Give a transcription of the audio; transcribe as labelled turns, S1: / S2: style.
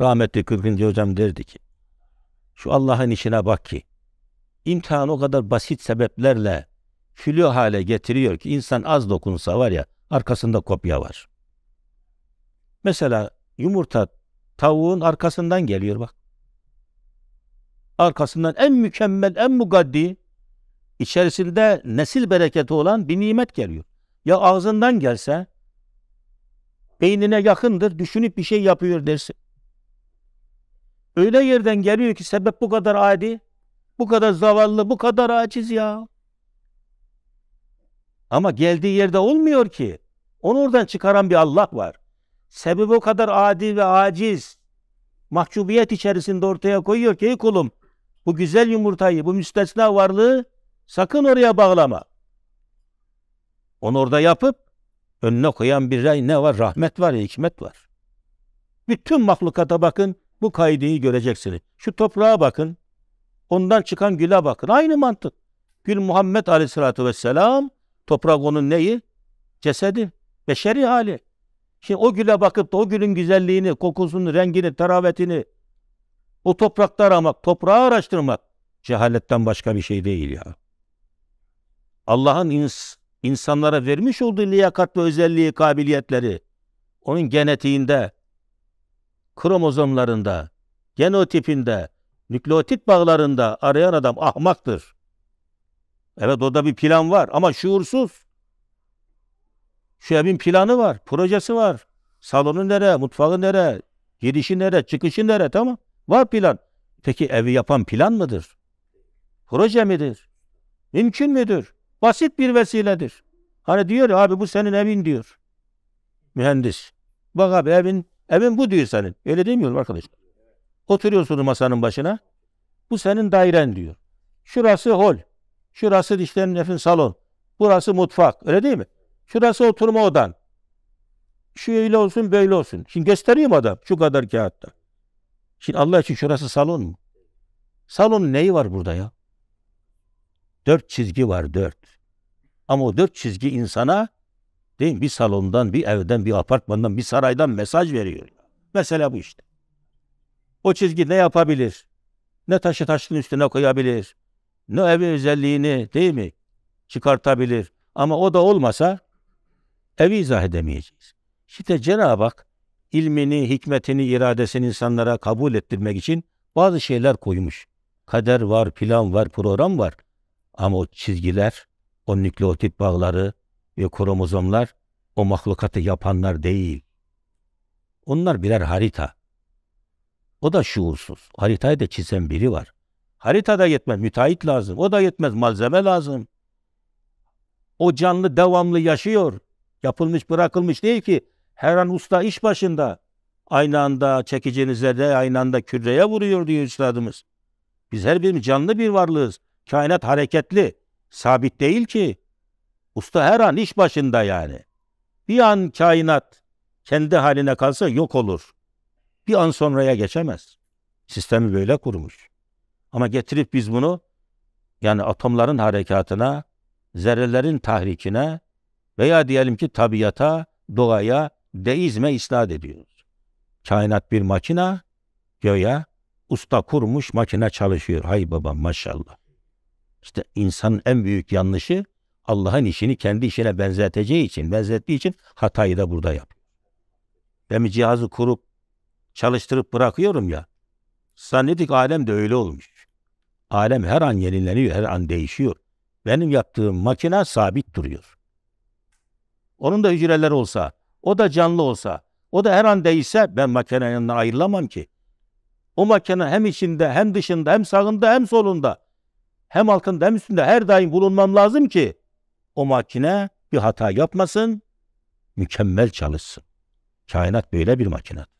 S1: rahmetli 40. hocam derdi ki şu Allah'ın işine bak ki imtihan o kadar basit sebeplerle külü hale getiriyor ki insan az dokunsa var ya arkasında kopya var. Mesela yumurta tavuğun arkasından geliyor bak. Arkasından en mükemmel, en mugaddi içerisinde nesil bereketi olan bir nimet geliyor. Ya ağzından gelse beynine yakındır, düşünüp bir şey yapıyor dersin. Öyle yerden geliyor ki sebep bu kadar adi, bu kadar zavallı, bu kadar aciz ya. Ama geldiği yerde olmuyor ki. Onu oradan çıkaran bir Allah var. Sebebi o kadar adi ve aciz, mahcubiyet içerisinde ortaya koyuyor ki kulum bu güzel yumurtayı, bu müstesna varlığı sakın oraya bağlama. Onu orada yapıp önüne koyan bir ne var? Rahmet var, hikmet var. Bütün mahlukata bakın bu kaydeyi göreceksiniz. Şu toprağa bakın. Ondan çıkan güle bakın. Aynı mantık. Gül Muhammed Aleyhisselatü Vesselam toprak onun neyi? Cesedi. Beşeri hali. Şimdi o güle bakıp da o gülün güzelliğini, kokusunu, rengini, teravetini o toprakta aramak, toprağı araştırmak cehaletten başka bir şey değil ya. Allah'ın ins insanlara vermiş olduğu liyakat ve özelliği, kabiliyetleri onun genetiğinde, kromozomlarında, genotipinde, nükleotit bağlarında arayan adam ahmaktır. Evet orada bir plan var ama şuursuz. Şu evin planı var, projesi var. Salonu nere, mutfağı nere, girişi nere, çıkışı nere tamam. Var plan. Peki evi yapan plan mıdır? Proje midir? Mümkün müdür? Basit bir vesiledir. Hani diyor ya abi bu senin evin diyor. Mühendis. Bak abi evin Evin bu diyor senin. Öyle demiyorum arkadaşlar. Oturuyorsunuz masanın başına. Bu senin dairen diyor. Şurası hol. Şurası dişlerin efin salon. Burası mutfak. Öyle değil mi? Şurası oturma odan. Şu öyle olsun böyle olsun. Şimdi göstereyim adam şu kadar kağıtta. Şimdi Allah için şurası salon mu? Salonun neyi var burada ya? Dört çizgi var dört. Ama o dört çizgi insana Değil mi? Bir salondan, bir evden, bir apartmandan, bir saraydan mesaj veriyor. Mesela bu işte. O çizgi ne yapabilir? Ne taşı taşın üstüne koyabilir? Ne evin özelliğini değil mi? Çıkartabilir. Ama o da olmasa evi izah edemeyeceğiz. İşte Cenab-ı Hak ilmini, hikmetini, iradesini insanlara kabul ettirmek için bazı şeyler koymuş. Kader var, plan var, program var. Ama o çizgiler, o nükleotit bağları, ve kromozomlar o mahlukatı yapanlar değil. Onlar birer harita. O da şuursuz. Haritayı da çizen biri var. Harita da yetmez. Müteahhit lazım. O da yetmez. Malzeme lazım. O canlı devamlı yaşıyor. Yapılmış bırakılmış değil ki. Her an usta iş başında. Aynı anda çekicinize de aynı anda küreye vuruyor diyor üstadımız. Biz her birimiz canlı bir varlığız. Kainat hareketli. Sabit değil ki. Usta her an iş başında yani. Bir an kainat kendi haline kalsa yok olur. Bir an sonraya geçemez. Sistemi böyle kurmuş. Ama getirip biz bunu yani atomların harekatına, zerrelerin tahrikine veya diyelim ki tabiata, doğaya, deizme isnat ediyoruz. Kainat bir makina, göya usta kurmuş makine çalışıyor. Hay baba maşallah. İşte insanın en büyük yanlışı Allah'ın işini kendi işine benzeteceği için, benzettiği için hatayı da burada yap. Ben bir cihazı kurup çalıştırıp bırakıyorum ya. Zannedik alem de öyle olmuş. Alem her an yenileniyor, her an değişiyor. Benim yaptığım makine sabit duruyor. Onun da hücreler olsa, o da canlı olsa, o da her an değişse ben makinenin yanından ayrılamam ki. O makine hem içinde hem dışında hem sağında hem solunda hem altında hem üstünde her daim bulunmam lazım ki o makine bir hata yapmasın, mükemmel çalışsın. Kainat böyle bir makinat.